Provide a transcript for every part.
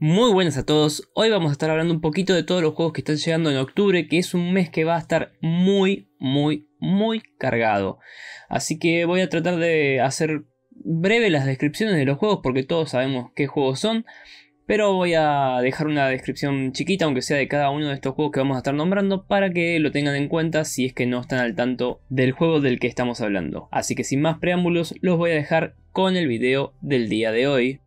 Muy buenas a todos, hoy vamos a estar hablando un poquito de todos los juegos que están llegando en octubre, que es un mes que va a estar muy, muy, muy cargado. Así que voy a tratar de hacer breve las descripciones de los juegos porque todos sabemos qué juegos son, pero voy a dejar una descripción chiquita, aunque sea de cada uno de estos juegos que vamos a estar nombrando, para que lo tengan en cuenta si es que no están al tanto del juego del que estamos hablando. Así que sin más preámbulos, los voy a dejar con el video del día de hoy.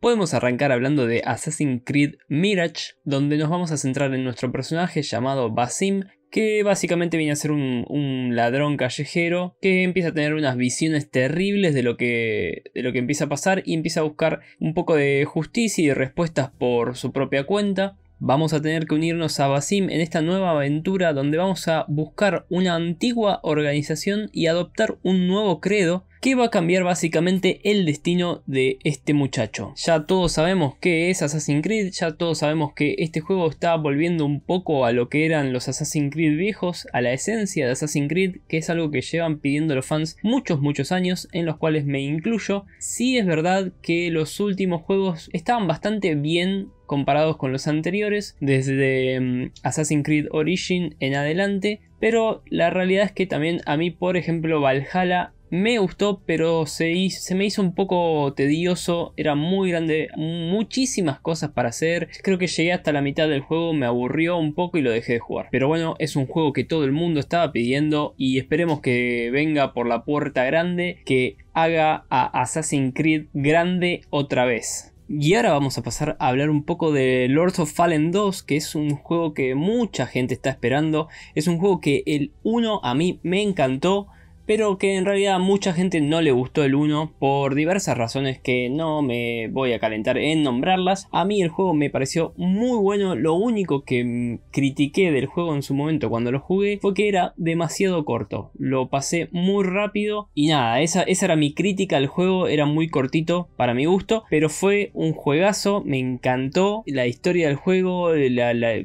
Podemos arrancar hablando de Assassin's Creed Mirage, donde nos vamos a centrar en nuestro personaje llamado Basim, que básicamente viene a ser un, ladrón callejero que empieza a tener unas visiones terribles de lo, que, de lo que empieza a pasar y empieza a buscar un poco de justicia y respuestas por su propia cuenta. Vamos a tener que unirnos a Basim en esta nueva aventura donde vamos a buscar una antigua organización y adoptar un nuevo credo que va a cambiar básicamente el destino de este muchacho. Ya todos sabemos que es Assassin's Creed, ya todos sabemos que este juego está volviendo un poco a lo que eran los Assassin's Creed viejos, a la esencia de Assassin's Creed, que es algo que llevan pidiendo los fans muchos, muchos años, en los cuales me incluyo. Sí es verdad que los últimos juegos estaban bastante bien comparados con los anteriores, desde mm, Assassin's Creed Origin en adelante, pero la realidad es que también a mí, por ejemplo, Valhalla me gustó, pero se, se, me hizo un poco tedioso. Era muy grande, muchísimas cosas para hacer. Creo que llegué hasta la mitad del juego, me aburrió un poco y lo dejé de jugar. Pero bueno, es un juego que todo el mundo estaba pidiendo y esperemos que venga por la puerta grande, que haga a Assassin's Creed grande otra vez. Y ahora vamos a pasar a hablar un poco de Lords of Fallen 2, que es un juego que mucha gente está esperando. Es un juego que el 1 a mí me encantó pero que en realidad a mucha gente no le gustó el 1 por diversas razones que no me voy a calentar en nombrarlas. A mí el juego me pareció muy bueno, lo único que critiqué del juego en su momento cuando lo jugué fue que era demasiado corto, lo pasé muy rápido y nada, esa, esa era mi crítica al juego, era muy cortito para mi gusto, pero fue un juegazo, me encantó la historia del juego,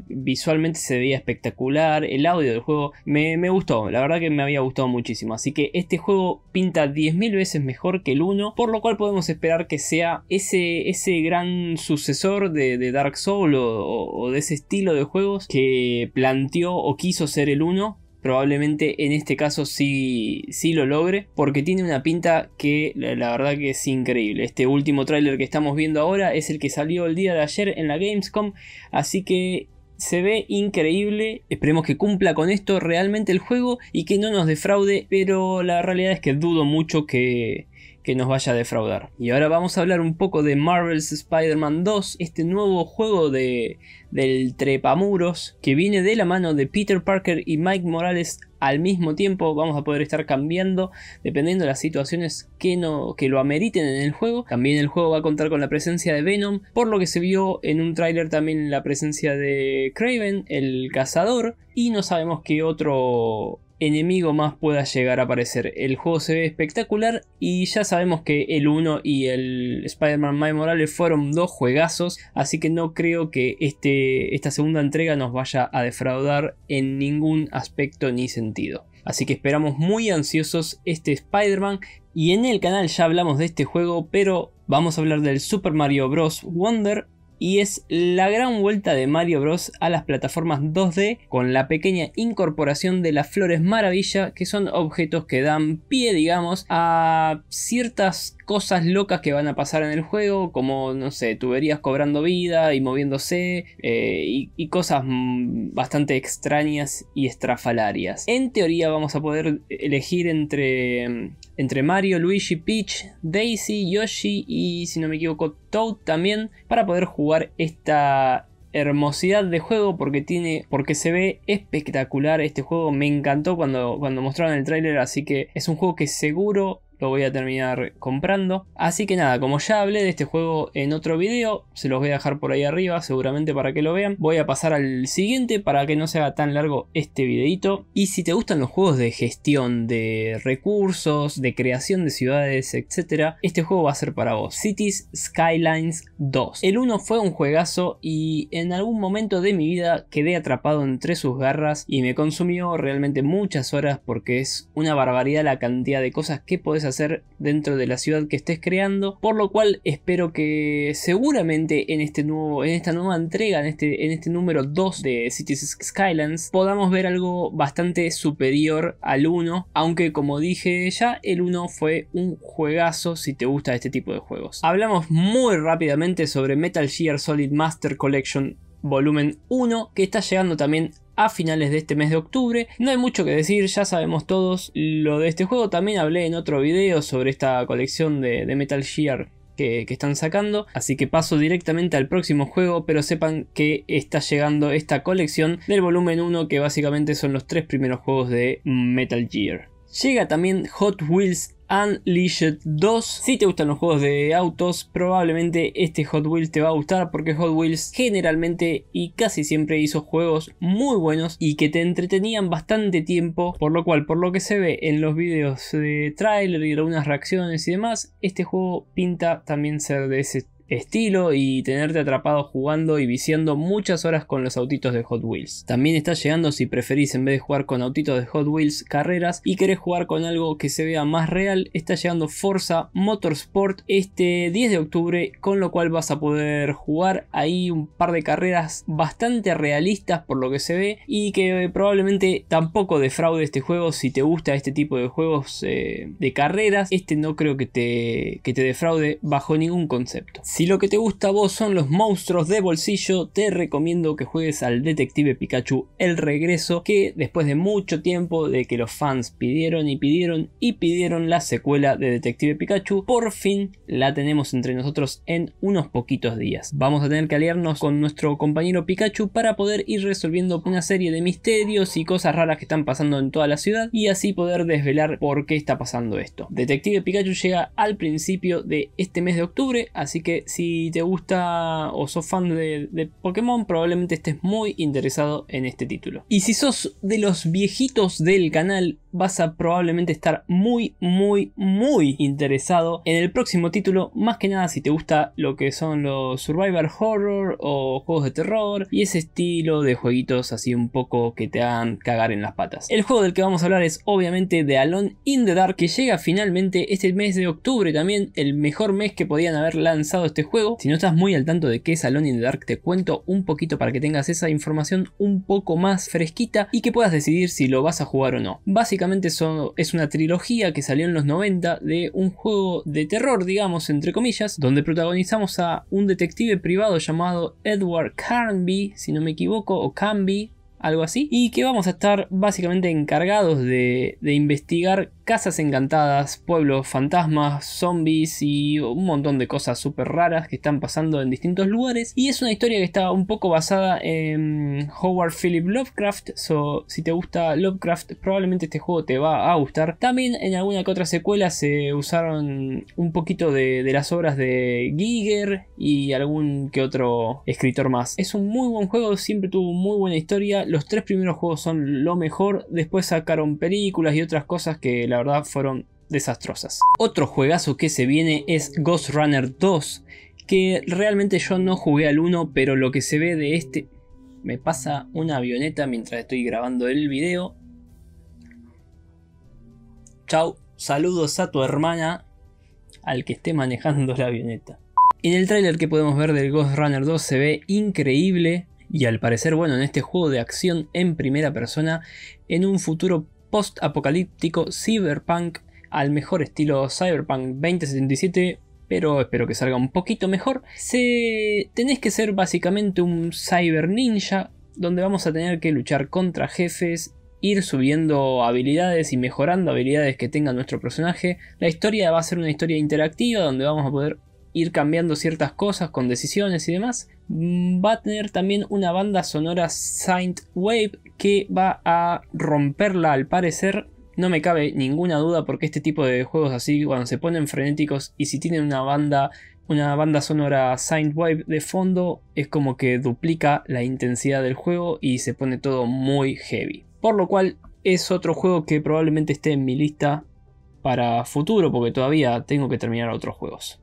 visualmente se veía espectacular, el audio del juego, me, me gustó, la verdad que me había gustado muchísimo, así que este juego pinta 10.000 veces mejor que el 1, por lo cual podemos esperar que sea ese, ese gran sucesor de, Dark Souls o, de ese estilo de juegos que planteó o quiso ser el 1, probablemente en este caso sí, sí, lo logre, porque tiene una pinta que la, verdad que es increíble. Este último tráiler que estamos viendo ahora es el que salió el día de ayer en la Gamescom, así que se ve increíble. Esperemos que cumpla con esto realmente el juego y que no nos defraude. Pero la realidad es que dudo mucho que que nos vaya a defraudar. Y ahora vamos a hablar un poco de Marvel's Spider-Man 2, este nuevo juego de, del trepamuros que viene de la mano de Peter Parker y Mike Morales al mismo tiempo vamos a poder estar cambiando dependiendo de las situaciones que, no, que lo ameriten en el juego. También el juego va a contar con la presencia de Venom, por lo que se vio en un tráiler también la presencia de Craven, el cazador, y no sabemos qué otro enemigo más pueda llegar a aparecer. El juego se ve espectacular y ya sabemos que el 1 y el Spider-Man Miles Morales fueron dos juegazos, así que no creo que este, esta segunda entrega nos vaya a defraudar en ningún aspecto ni sentido. Así que esperamos muy ansiosos este Spider-Man y en el canal ya hablamos de este juego, pero vamos a hablar del Super Mario Bros. Wonder y es la gran vuelta de Mario Bros a las plataformas 2D con la pequeña incorporación de las flores maravilla que son objetos que dan pie digamos a ciertas cosas locas que van a pasar en el juego, como, no sé, tuberías cobrando vida y moviéndose, eh, y, cosas mm, bastante extrañas y estrafalarias. En teoría vamos a poder elegir entre, mm, entre Mario, Luigi, Peach, Daisy, Yoshi y, si no me equivoco, Toad también, para poder jugar esta hermosidad de juego porque tiene porque se ve espectacular este juego me encantó cuando, cuando mostraron el tráiler así que es un juego que seguro lo voy a terminar comprando. Así que nada, como ya hablé de este juego en otro video, se los voy a dejar por ahí arriba seguramente para que lo vean. Voy a pasar al siguiente para que no sea haga tan largo este videito. Y si te gustan los juegos de gestión de recursos, de creación de ciudades, etc. Este juego va a ser para vos. Cities Skylines 2. El 1 fue un juegazo y en algún momento de mi vida quedé atrapado entre sus garras y me consumió realmente muchas horas porque es una barbaridad la cantidad de cosas que podés hacer dentro de la ciudad que estés creando. Por lo cual espero que seguramente en, este nuevo, en esta nueva entrega, en este, en este número 2 de Cities Skylands, podamos ver algo bastante superior al 1. Aunque como dije ya, el 1 fue un juegazo si te gusta este tipo de juegos. Hablamos muy rápidamente sobre Metal Gear Solid Master Collection volumen 1 que está llegando también a finales de este mes de octubre. No hay mucho que decir, ya sabemos todos lo de este juego. También hablé en otro video sobre esta colección de, Metal Gear que, que, están sacando. Así que paso directamente al próximo juego, pero sepan que está llegando esta colección del volumen 1 que básicamente son los tres primeros juegos de Metal Gear. Llega también Hot Wheels Unleashed 2. Si te gustan los juegos de autos, probablemente este Hot Wheels te va a gustar porque Hot Wheels generalmente y casi siempre hizo juegos muy buenos y que te entretenían bastante tiempo, por lo cual, por lo que se ve en los videos de trailer y algunas reacciones y demás, este juego pinta también ser de ese estilo y tenerte atrapado jugando y viciando muchas horas con los autitos de Hot Wheels. También está llegando si preferís en vez de jugar con autitos de Hot Wheels carreras y querés jugar con algo que se vea más real, está llegando Forza Motorsport este 10 de octubre con lo cual vas a poder jugar ahí un par de carreras bastante realistas por lo que se ve y que probablemente tampoco defraude este juego si te gusta este tipo de juegos eh, de carreras este no creo que te, que te defraude bajo ningún concepto si lo que te gusta a vos son los monstruos de bolsillo, te recomiendo que juegues al Detective Pikachu El Regreso, que después de mucho tiempo de que los fans pidieron y pidieron y pidieron la secuela de Detective Pikachu, por fin la tenemos entre nosotros en unos poquitos días. Vamos a tener que aliarnos con nuestro compañero Pikachu para poder ir resolviendo una serie de misterios y cosas raras que están pasando en toda la ciudad y así poder desvelar por qué está pasando esto. Detective Pikachu llega al principio de este mes de octubre, así que si te gusta o sos fan de, de, Pokémon, probablemente estés muy interesado en este título. Y si sos de los viejitos del canal, vas a probablemente estar muy, muy, muy interesado en el próximo título. Más que nada si te gusta lo que son los Survivor Horror o juegos de terror y ese estilo de jueguitos así un poco que te hagan cagar en las patas. El juego del que vamos a hablar es obviamente de Alone in the Dark que llega finalmente este mes de octubre también, el mejor mes que podían haber lanzado este juego. Si no estás muy al tanto de qué es Alone in the Dark, te cuento un poquito para que tengas esa información un poco más fresquita y que puedas decidir si lo vas a jugar o no. Básicamente es una trilogía que salió en los 90 de un juego de terror, digamos, entre comillas, donde protagonizamos a un detective privado llamado Edward Carnby, si no me equivoco, o Canby, algo así, y que vamos a estar básicamente encargados de investigar casas encantadas, pueblos fantasmas, zombies y un montón de cosas súper raras que están pasando en distintos lugares. Y es una historia que está un poco basada en Howard Philip Lovecraft. So, si te gusta Lovecraft, probablemente este juego te va a gustar. También en alguna que otra secuela se usaron un poquito de, las obras de Giger y algún que otro escritor más. Es un muy buen juego, siempre tuvo muy buena historia. Los tres primeros juegos son lo mejor. Después sacaron películas y otras cosas que la la verdad fueron desastrosas. Otro juegazo que se viene es Ghost Runner 2, que realmente yo no jugué al 1, pero lo que se ve de este... Me pasa una avioneta mientras estoy grabando el video. Chau, saludos a tu hermana, al que esté manejando la avioneta. En el tráiler que podemos ver del Ghost Runner 2 se ve increíble y al parecer, bueno, en este juego de acción en primera persona, en un futuro post-apocalíptico cyberpunk al mejor estilo Cyberpunk 2077, pero espero que salga un poquito mejor. Se... Tenés que ser básicamente un cyber ninja, donde vamos a tener que luchar contra jefes, ir subiendo habilidades y mejorando habilidades que tenga nuestro personaje. La historia va a ser una historia interactiva, donde vamos a poder ir cambiando ciertas cosas con decisiones y demás. Mm, va a tener también una banda sonora Saint Wave que va a romperla al parecer. No me cabe ninguna duda porque este tipo de juegos así cuando se ponen frenéticos y si tienen una banda una banda sonora Wave de fondo es como que duplica la intensidad del juego y se pone todo muy heavy. Por lo cual es otro juego que probablemente esté en mi lista para futuro porque todavía tengo que terminar otros juegos.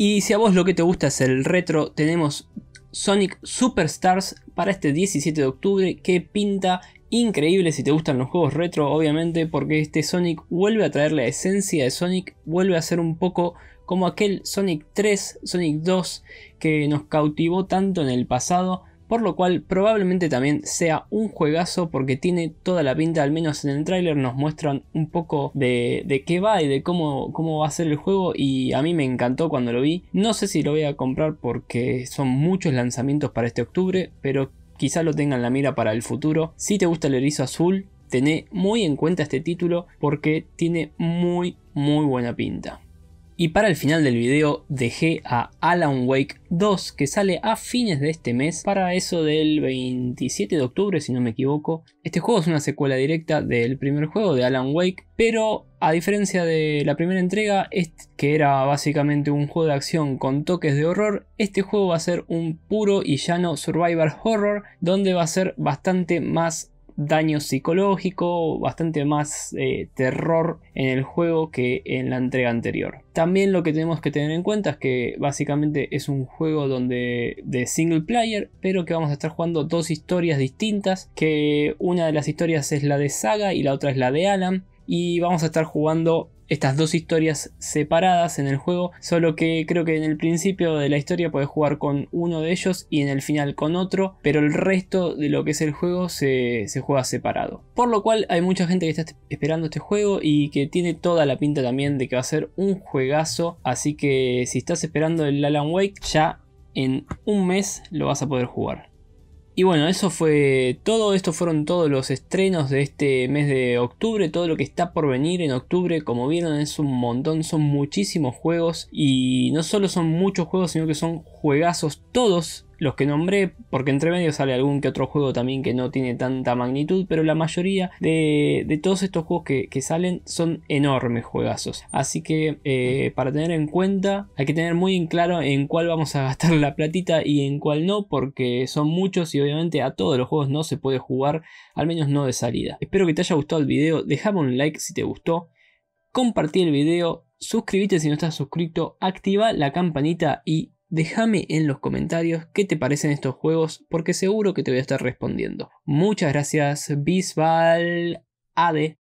Y si a vos lo que te gusta es el retro, tenemos Sonic Superstars para este 17 de octubre que pinta increíble si te gustan los juegos retro, obviamente, porque este Sonic vuelve a traer la esencia de Sonic, vuelve a ser un poco como aquel Sonic 3, Sonic 2 que nos cautivó tanto en el pasado por lo cual probablemente también sea un juegazo porque tiene toda la pinta, al menos en el tráiler nos muestran un poco de, qué va y de cómo, cómo va a ser el juego y a mí me encantó cuando lo vi. No sé si lo voy a comprar porque son muchos lanzamientos para este octubre, pero quizá lo tengan la mira para el futuro. Si te gusta el erizo azul, tené muy en cuenta este título porque tiene muy muy buena pinta. Y para el final del video dejé a Alan Wake 2 que sale a fines de este mes para eso del 27 de octubre si no me equivoco. Este juego es una secuela directa del primer juego de Alan Wake pero a diferencia de la primera entrega que era básicamente un juego de acción con toques de horror, este juego va a ser un puro y llano survival horror donde va a ser bastante más daño psicológico, bastante más eh, terror en el juego que en la entrega anterior. También lo que tenemos que tener en cuenta es que básicamente es un juego donde de single player, pero que vamos a estar jugando dos historias distintas, que una de las historias es la de Saga y la otra es la de Alan y vamos a estar jugando estas dos historias separadas en el juego, solo que creo que en el principio de la historia puedes jugar con uno de ellos y en el final con otro, pero el resto de lo que es el juego se, juega separado. Por lo cual hay mucha gente que está esperando este juego y que tiene toda la pinta también de que va a ser un juegazo, así que si estás esperando el Alan Wake ya en un mes lo vas a poder jugar. Y bueno, eso fue todo. Estos fueron todos los estrenos de este mes de octubre. Todo lo que está por venir en octubre, como vieron, es un montón. Son muchísimos juegos. Y no solo son muchos juegos, sino que son juegazos todos los que nombré, porque entre medio sale algún que otro juego también que no tiene tanta magnitud, pero la mayoría de, todos estos juegos que, salen son enormes juegazos. Así que eh, para tener en cuenta, hay que tener muy en claro en cuál vamos a gastar la platita y en cuál no, porque son muchos y obviamente a todos los juegos no se puede jugar, al menos no de salida. Espero que te haya gustado el video, dejame un like si te gustó, compartí el video, suscríbete si no estás suscrito, activa la campanita y Déjame en los comentarios qué te parecen estos juegos porque seguro que te voy a estar respondiendo. Muchas gracias, Bisbal, Ade.